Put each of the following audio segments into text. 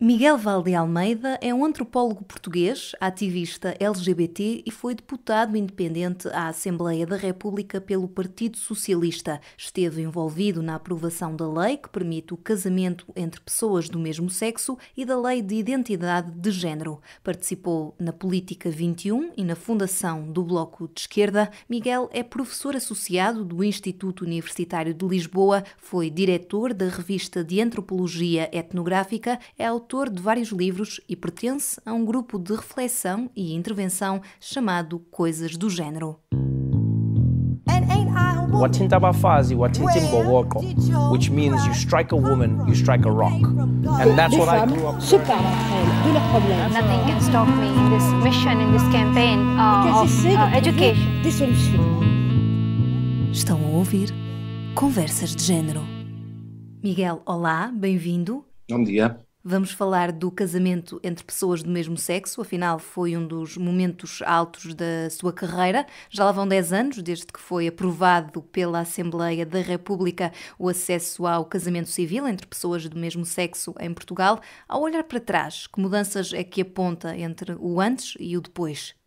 Miguel Valde Almeida é um antropólogo português, ativista LGBT e foi deputado independente à Assembleia da República pelo Partido Socialista. Esteve envolvido na aprovação da lei que permite o casamento entre pessoas do mesmo sexo e da lei de identidade de género. Participou na Política 21 e na fundação do Bloco de Esquerda. Miguel é professor associado do Instituto Universitário de Lisboa, foi diretor da revista de Antropologia Etnográfica, é autor autor de vários livros e pertence a um grupo de reflexão e intervenção chamado Coisas do Gênero. o Watintimbowoko, which means you strike a woman, you strike a rock. And that's what I grew up with. Nothing can stop me in this mission, in this campaign uh, of uh, education. Estão a ouvir Conversas de Gênero. Miguel, olá, bem-vindo. Bom dia. Vamos falar do casamento entre pessoas do mesmo sexo, afinal foi um dos momentos altos da sua carreira. Já lá vão 10 anos desde que foi aprovado pela Assembleia da República o acesso ao casamento civil entre pessoas do mesmo sexo em Portugal. Ao olhar para trás, que mudanças é que aponta entre o antes e o depois?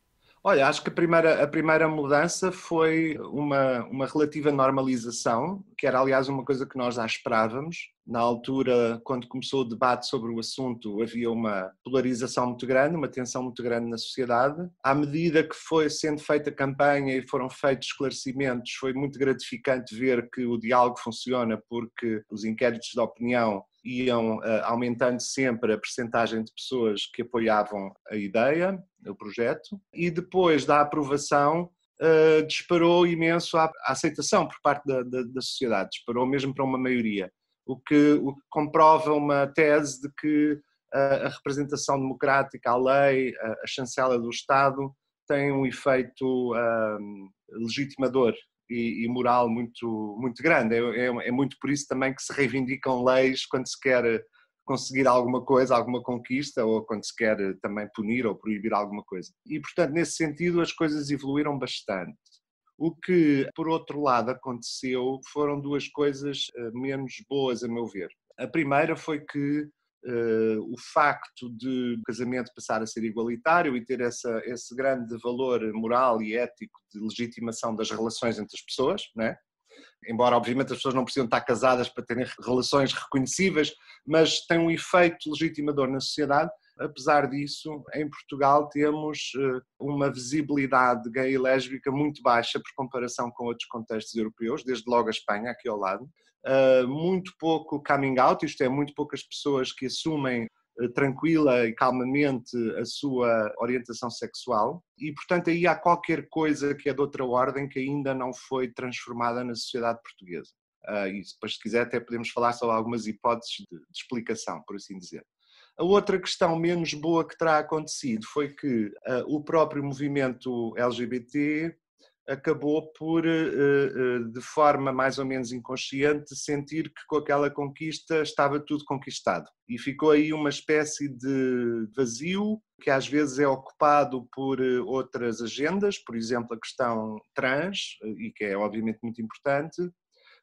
Olha, acho que a primeira, a primeira mudança foi uma, uma relativa normalização, que era, aliás, uma coisa que nós já esperávamos. Na altura, quando começou o debate sobre o assunto, havia uma polarização muito grande, uma tensão muito grande na sociedade. À medida que foi sendo feita a campanha e foram feitos esclarecimentos, foi muito gratificante ver que o diálogo funciona, porque os inquéritos de opinião iam eh, aumentando sempre a percentagem de pessoas que apoiavam a ideia, o projeto, e depois da aprovação uh, disparou imenso a, a, aceitação por parte da, da, da, sociedade, disparou mesmo para uma maioria, o que, o que comprova uma tese de que uh, a representação democrática, a lei, a, a chancela do Estado tem um efeito uh, legitimador e, e moral muito, muito grande. É, é, é, muito por isso também que se reivindicam leis quando se quer eh, conseguir alguma coisa, alguma conquista, ou quando se quer eh, também punir ou proibir alguma coisa. E, portanto, nesse sentido, as coisas evoluíram bastante. O que, por outro lado, aconteceu foram duas coisas eh, menos boas, a meu ver. A primeira foi que eh, o facto de o casamento passar a ser igualitário e ter essa, esse grande valor moral e ético de legitimação das relações entre as pessoas, né? embora obviamente as pessoas não precisam estar casadas para terem relações reconhecíveis, mas tem um efeito legitimador na sociedade Apesar disso, em Portugal temos eh, uma visibilidade gay e lésbica muito baixa por comparação com outros contextos europeus, desde logo a Espanha, aqui ao lado. Eh, muito pouco coming out, isto é, muito poucas pessoas que assumem eh, tranquila e calmamente a sua orientação sexual e, portanto, aí há qualquer coisa que é de outra ordem que ainda não foi transformada na sociedade portuguesa. Uh, e depois, se quiser, até podemos falar sobre algumas hipóteses de, de explicação, por assim dizer. A outra questão menos boa que terá acontecido foi que uh, o próprio movimento LGBT acabou por, eh, eh, de forma mais ou menos inconsciente, sentir que com aquela conquista estava tudo conquistado. E ficou aí uma espécie de vazio que às vezes é ocupado por outras agendas, por exemplo, a questão trans, e que é obviamente muito importante,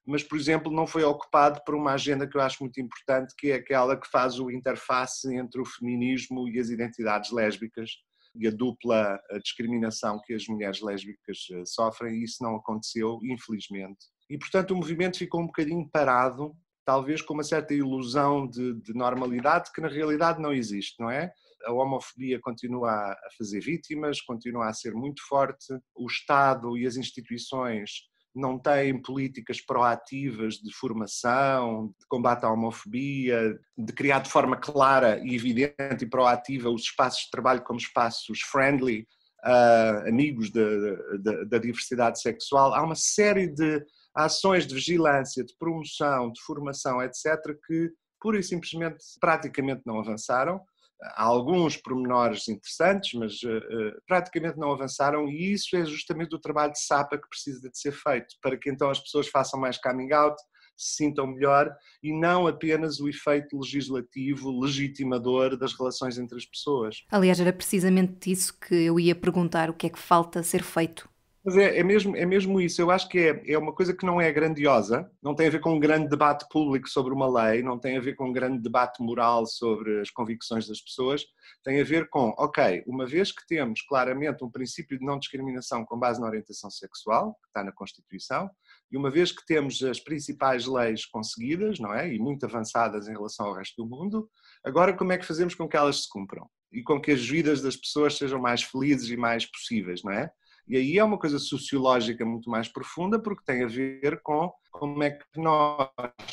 mas, por exemplo, não foi ocupado por uma agenda que eu acho muito importante, que é aquela que faz o interface entre o feminismo e as identidades lésbicas e a dupla discriminação que as mulheres lésbicas eh, sofrem. Isso não aconteceu, infelizmente. E, portanto, o movimento ficou um bocadinho parado, talvez com uma certa ilusão de, de normalidade que na realidade não existe, não é? a homofobia continua a fazer vítimas, continua a ser muito forte, o Estado e as instituições não têm políticas proativas de formação, de combate à homofobia, de criar de forma clara e evidente e proativa os espaços de trabalho como espaços friendly, uh, amigos da diversidade sexual. Há uma série de ações de vigilância, de promoção, de formação, etc., que pura e simplesmente praticamente não avançaram. Há alguns pormenores interessantes, mas uh, praticamente não avançaram, e isso é justamente o trabalho de SAPA que precisa de ser feito, para que então as pessoas façam mais coming out, se sintam melhor, e não apenas o efeito legislativo, legitimador das relações entre as pessoas. Aliás, era precisamente isso que eu ia perguntar: o que é que falta ser feito? Mas é, é, mesmo, é mesmo isso. Eu acho que é, é uma coisa que não é grandiosa, não tem a ver com um grande debate público sobre uma lei, não tem a ver com um grande debate moral sobre as convicções das pessoas. Tem a ver com, ok, uma vez que temos claramente um princípio de não discriminação com base na orientação sexual, que está na Constituição, e uma vez que temos as principais leis conseguidas, não é? E muito avançadas em relação ao resto do mundo, agora como é que fazemos com que elas se cumpram? E com que as vidas das pessoas sejam mais felizes e mais possíveis, não é? E aí é uma coisa sociológica muito mais profunda, porque tem a ver com como é que nós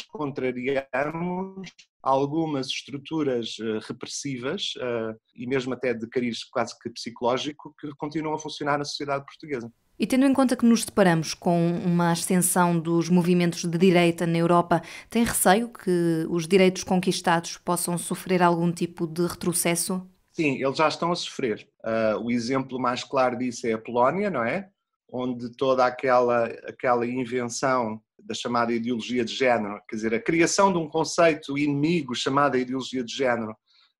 contrariamos algumas estruturas eh, repressivas eh, e mesmo até de cariz quase que psicológico que continuam a funcionar na sociedade portuguesa. E tendo em conta que nos deparamos com uma ascensão dos movimentos de direita na Europa, tem receio que os direitos conquistados possam sofrer algum tipo de retrocesso? Sim, eles já estão a sofrer. Uh, o exemplo mais claro disso é a Polónia, não é? Onde toda aquela, aquela invenção da chamada ideologia de género, quer dizer, a criação de um conceito inimigo chamado ideologia de género,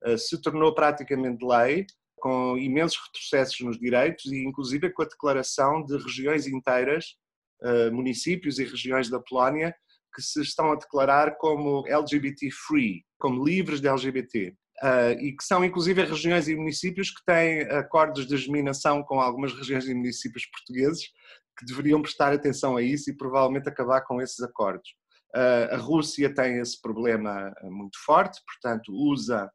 uh, se tornou praticamente lei, com imensos retrocessos nos direitos e, inclusive, com a declaração de regiões inteiras, uh, municípios e regiões da Polónia, que se estão a declarar como LGBT-free, como livres de LGBT. Uh, e que são inclusive regiões e municípios que têm acordos de germinação com algumas regiões e municípios portugueses que deveriam prestar atenção a isso e provavelmente acabar com esses acordos. Uh, a Rússia tem esse problema ah, muito forte, portanto usa,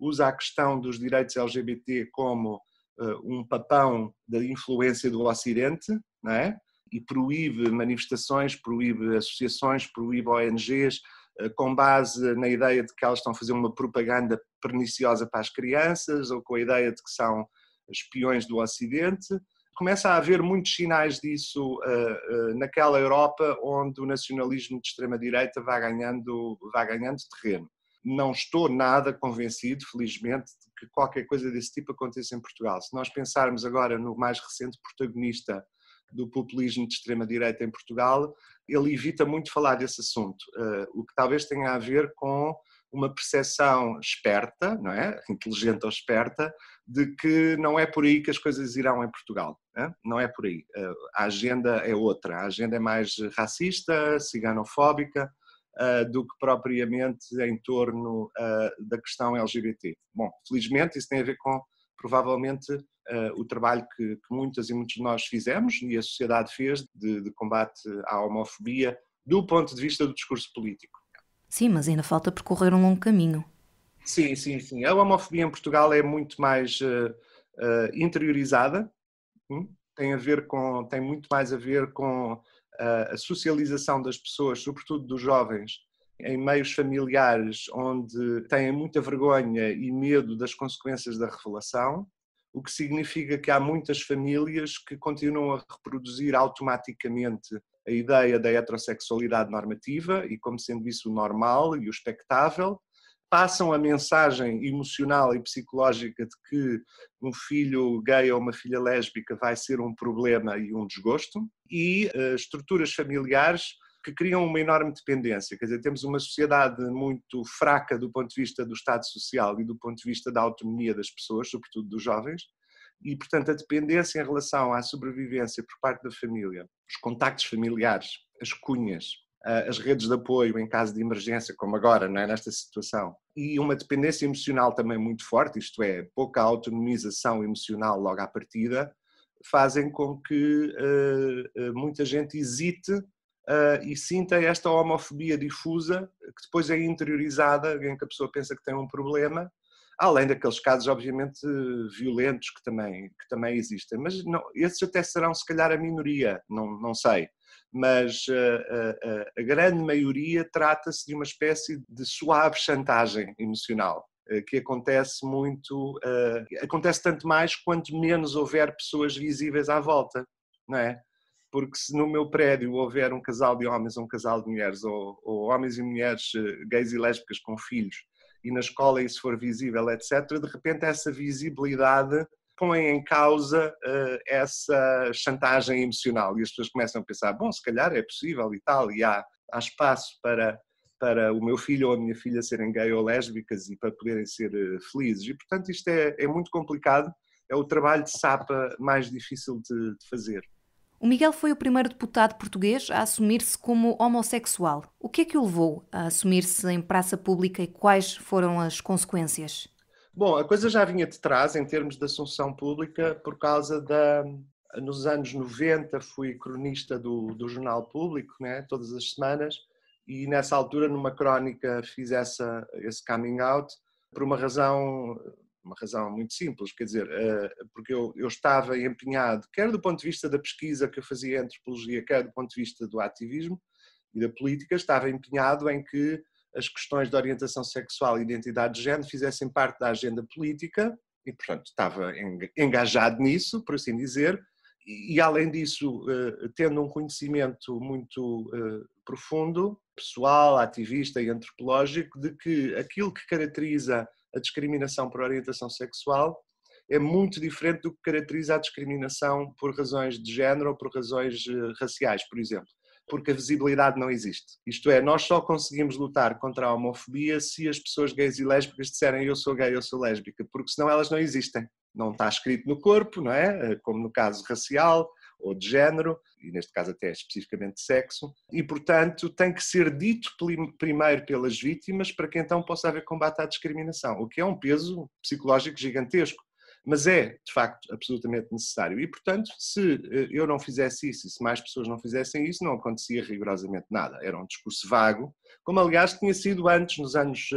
usa a questão dos direitos LGBT como uh, um papão da influência do Ocidente, não é? E proíbe manifestações, proíbe associações, proíbe ONGs, eh, com base na ideia de que elas estão a fazer uma propaganda perniciosa para as crianças ou com a ideia de que são espiões do Ocidente. Começa a haver muitos sinais disso uh, uh, naquela Europa onde o nacionalismo de extrema-direita vai ganhando, vai ganhando terreno. Não estou nada convencido, felizmente, de que qualquer coisa desse tipo aconteça em Portugal. Se nós pensarmos agora no mais recente protagonista do populismo de extrema-direita em Portugal, ele evita muito falar desse assunto, eh, o que talvez tenha a ver com uma percepção esperta, não é? inteligente ou esperta, de que não é por aí que as coisas irão em Portugal. Né? Não é por aí. Eh, a agenda é outra. A agenda é mais racista, ciganofóbica, eh, do que propriamente em torno da questão LGBT. Bom, felizmente isso tem a ver com provavelmente uh, o trabalho que, que, muitas e muitos de nós fizemos e a sociedade fez de, de combate à homofobia do ponto de vista do discurso político. Sim, mas ainda falta percorrer um longo caminho. Sim, sim, sim. A homofobia em Portugal é muito mais uh, uh, interiorizada, hum? tem a ver com, tem muito mais a ver com uh, a socialização das pessoas, sobretudo dos jovens, em meios familiares onde têm muita vergonha e medo das consequências da revelação, o que significa que há muitas famílias que continuam a reproduzir automaticamente a ideia da heterossexualidade normativa e como sendo isso o normal e o expectável, passam a mensagem emocional e psicológica de que um filho gay ou uma filha lésbica vai ser um problema e um desgosto, e eh, estruturas familiares que criam uma enorme dependência. Quer dizer, temos uma sociedade muito fraca do ponto de vista do Estado Social e do ponto de vista da autonomia das pessoas, sobretudo dos jovens, e, portanto, a dependência em relação à sobrevivência por parte da família, os contactos familiares, as cunhas, as redes de apoio em caso de emergência, como agora, não é? nesta situação, e uma dependência emocional também muito forte, isto é, pouca autonomização emocional logo à partida, fazem com que uh, muita gente hesite uh, e sinta esta homofobia difusa, que depois é interiorizada, em que a pessoa pensa que tem um problema, além daqueles casos, obviamente, violentos que também, que também existem. Mas não, esses até serão, se calhar, a minoria, não, não sei. Mas uh, uh, a grande maioria trata-se de uma espécie de suave chantagem emocional que acontece muito, uh, acontece tanto mais quanto menos houver pessoas visíveis à volta, não é? porque se no meu prédio houver um casal de homens ou um casal de mulheres, ou, ou homens e mulheres eh, gays e lésbicas com filhos, e na escola isso for visível, etc., de repente essa visibilidade põe em causa uh, essa chantagem emocional e as pessoas começam a pensar, bom, se calhar é possível e tal, e há, há espaço para, para o meu filho ou a minha filha serem gay ou lésbicas e para poderem ser uh, felizes. E, portanto, isto é, é muito complicado, é o trabalho de sapa mais difícil de, de fazer. O Miguel foi o primeiro deputado português a assumir-se como homossexual. O que é que o levou a assumir-se em praça pública e quais foram as consequências? Bom, a coisa já vinha de trás em termos de assunção pública por causa da. Nos anos 90 fui cronista do, do Jornal Público, né, todas as semanas, e nessa altura, numa crónica, fiz essa, esse coming out por uma razão uma razão muito simples, quer dizer, eh, porque eu, eu estava empenhado, quer do ponto de vista da pesquisa que eu fazia em antropologia, quer do ponto de vista do ativismo e da política, estava empenhado em que as questões de orientação sexual e identidade de género fizessem parte da agenda política e, portanto, estava engajado nisso, por assim dizer, e, além disso, eh, tendo um conhecimento muito eh, profundo, pessoal, ativista e antropológico, de que aquilo que caracteriza a discriminação por orientação sexual é muito diferente do que caracteriza a discriminação por razões de género ou por razões eh, raciais, por exemplo, porque a visibilidade não existe. Isto é, nós só conseguimos lutar contra a homofobia se as pessoas gays e lésbicas disserem eu sou gay, eu sou lésbica, porque senão elas não existem. Não está escrito no corpo, não é? Eh, como no caso racial, ou de género, e neste caso até especificamente de sexo, e portanto tem que ser dito primeiro pelas vítimas para que então possa haver combate à discriminação, o que é um peso psicológico gigantesco. Mas é, de facto, absolutamente necessário. E, portanto, se eh, eu não fizesse isso e se mais pessoas não fizessem isso, não acontecia rigorosamente nada. Era um discurso vago, como aliás tinha sido antes, nos anos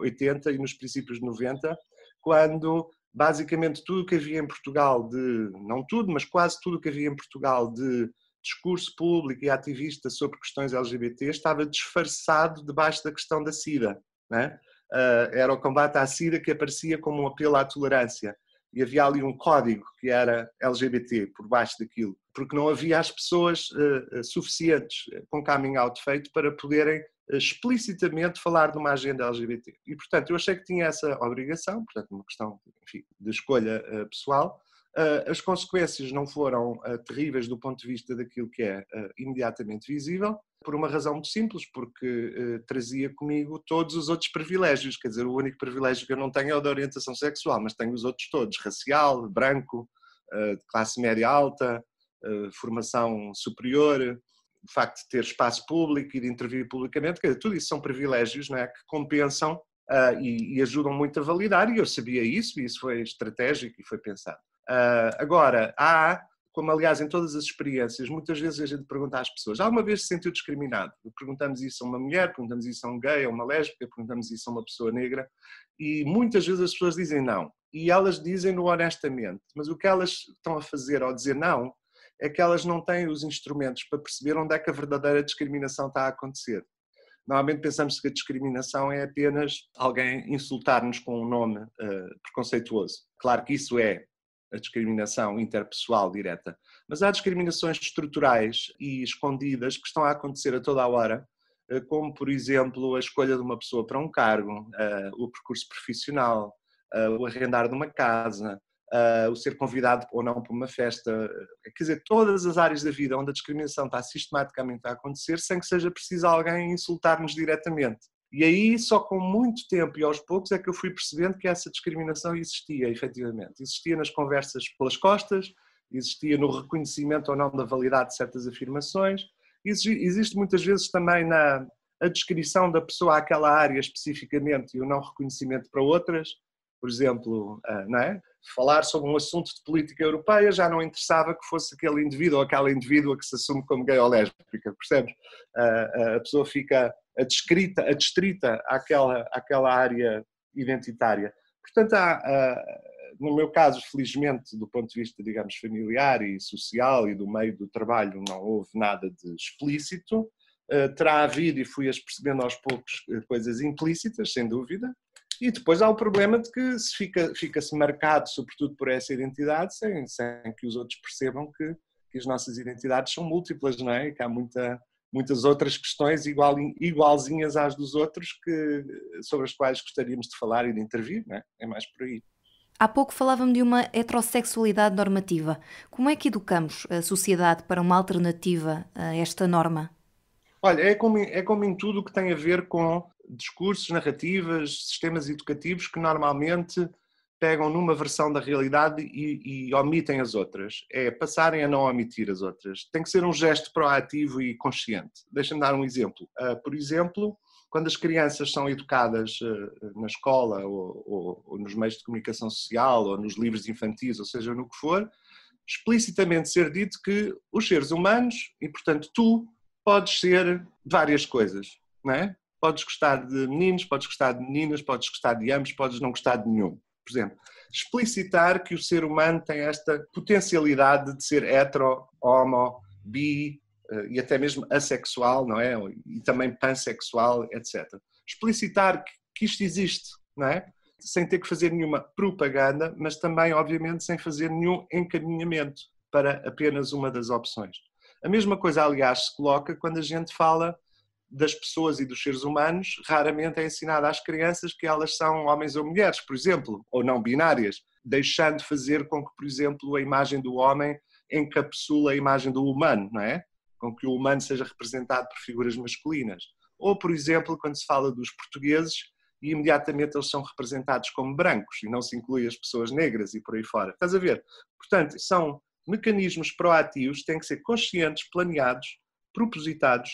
80 eh, e nos princípios de 90, quando basicamente tudo o que havia em Portugal de, não tudo, mas quase tudo o que havia em Portugal de discurso público e ativista sobre questões LGBT estava disfarçado debaixo da questão da SIDA. Né? Ah, era o combate à SIDA que aparecia como um apelo à tolerância. E havia ali um código que era LGBT por baixo daquilo, porque não havia as pessoas ah, ah, suficientes com coming out feito para poderem explicitamente falar de uma agenda LGBT. E, portanto, eu achei que tinha essa obrigação, portanto, uma questão enfim, de escolha uh, pessoal. Uh, as consequências não foram uh, terríveis do ponto de vista daquilo que é imediatamente visível, por uma razão muito simples, porque trazia comigo todos os outros privilégios. Quer dizer, o único privilégio que eu não tenho é o da orientação sexual, mas tenho os outros todos: racial, branco, de classe média alta, formação superior o facto de ter espaço público e de intervir publicamente, quer dizer, tudo isso são privilégios não é? que compensam uh, e, e, ajudam muito a validar, e eu sabia isso, e isso foi estratégico e foi pensado. Uh, agora, há, como aliás em todas as experiências, muitas vezes a gente pergunta às pessoas: alguma vez se sentiu discriminado? Perguntamos isso a uma mulher, perguntamos isso a um gay, a uma lésbica, perguntamos isso a uma pessoa negra, e muitas vezes as pessoas dizem não. E elas dizem-no honestamente, mas o que elas estão a fazer ao dizer não é que elas não têm os instrumentos para perceber onde é que a verdadeira discriminação está a acontecer. Normalmente pensamos que a discriminação é apenas alguém insultar-nos com um nome uh, preconceituoso. Claro que isso é a discriminação interpessoal direta, mas há discriminações estruturais e escondidas que estão a acontecer a toda a hora, uh, como, por exemplo, a escolha de uma pessoa para um cargo, uh, o percurso profissional, o arrendar de uma casa, uh, o ser convidado ou não para uma festa, eh, quer dizer, todas as áreas da vida onde a discriminação está sistematicamente a acontecer sem que seja preciso alguém insultar-nos diretamente. E aí, só com muito tempo e aos poucos, é que eu fui percebendo que essa discriminação existia, efetivamente. Existia nas conversas pelas costas, existia no reconhecimento ou não da validade de certas afirmações, existe muitas vezes também na a descrição da pessoa àquela área especificamente e o não reconhecimento para outras por exemplo, ah, não é? falar sobre um assunto de política europeia já não interessava que fosse aquele indivíduo ou aquela indivídua que se assume como gay ou lésbica, percebes? Ah, ah, a, pessoa fica adscrita, adstrita àquela, àquela área identitária. Portanto, há, no meu caso, felizmente, do ponto de vista, digamos, familiar e social e do meio do trabalho, não houve nada de explícito. Terá havido, e fui as percebendo aos poucos, coisas implícitas, sem dúvida, e depois há o problema de que se fica, fica-se marcado, sobretudo por essa identidade, sem, sem que os outros percebam que, que as nossas identidades são múltiplas, não é? Que há muita, muitas outras questões igual, igualzinhas às dos outros que, sobre as quais gostaríamos de falar e de intervir, não é? É mais por aí. Há pouco falávamos de uma heterossexualidade normativa. Como é que educamos a sociedade para uma alternativa a esta norma? Olha, é como, é como em tudo que tem a ver com discursos, narrativas, sistemas educativos que normalmente pegam numa versão da realidade e, e, omitem as outras. É passarem a não omitir as outras. Tem que ser um gesto proativo e consciente. Deixa-me dar um exemplo. Ah, por exemplo, quando as crianças são educadas ah, na escola ou, ou, ou nos meios de comunicação social ou nos livros infantis, ou seja, no que for, explicitamente ser dito que os seres humanos, e portanto tu, podes ser várias coisas, não é? podes gostar de meninos, podes gostar de meninas, podes gostar de ambos, podes não gostar de nenhum. Por exemplo, explicitar que o ser humano tem esta potencialidade de ser hetero, homo, bi eh, e até mesmo assexual, não é? E também pansexual, etc. Explicitar que isto existe, não é? Sem ter que fazer nenhuma propaganda, mas também, obviamente, sem fazer nenhum encaminhamento para apenas uma das opções. A mesma coisa, aliás, se coloca quando a gente fala das pessoas e dos seres humanos raramente é ensinada às crianças que elas são homens ou mulheres, por exemplo, ou não binárias, deixando de fazer com que, por exemplo, a imagem do homem encapsula a imagem do humano, não é? Com que o humano seja representado por figuras masculinas. Ou, por exemplo, quando se fala dos portugueses, e imediatamente eles são representados como brancos e não se inclui as pessoas negras e por aí fora. Estás a ver? Portanto, são mecanismos proativos que têm que ser conscientes, planeados, propositados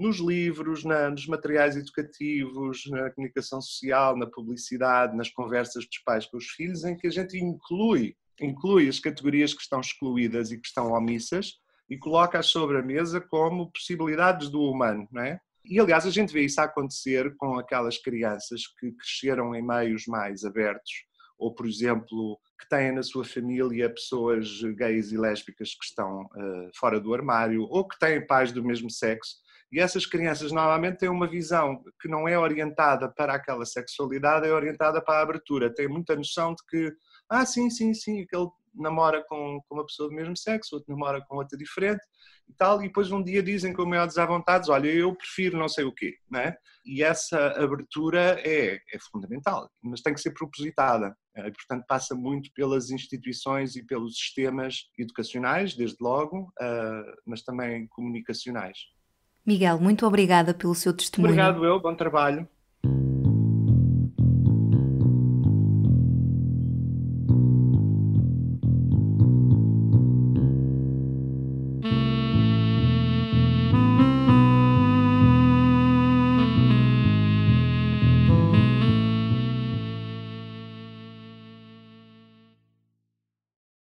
nos livros, na, nos materiais educativos, na comunicação social, na publicidade, nas conversas dos pais com os filhos, em que a gente inclui, inclui as categorias que estão excluídas e que estão omissas e coloca-as sobre a mesa como possibilidades do humano, não é? E aliás, a gente vê isso acontecer com aquelas crianças que cresceram em meios mais abertos, ou por exemplo, que têm na sua família pessoas gays e lésbicas que estão uh, fora do armário, ou que têm pais do mesmo sexo e essas crianças normalmente têm uma visão que não é orientada para aquela sexualidade, é orientada para a abertura. Têm muita noção de que, ah, sim, sim, sim, aquele namora com, com uma pessoa do mesmo sexo, outro namora com outra diferente e tal, e depois um dia dizem com a maior desavontade, olha, eu prefiro não sei o quê, né? E essa abertura é, é fundamental, mas tem que ser propositada, né? e, portanto passa muito pelas instituições e pelos sistemas educacionais, desde logo, ah, mas também comunicacionais. Miguel, muito obrigada pelo seu testemunho. Obrigado eu, bom trabalho.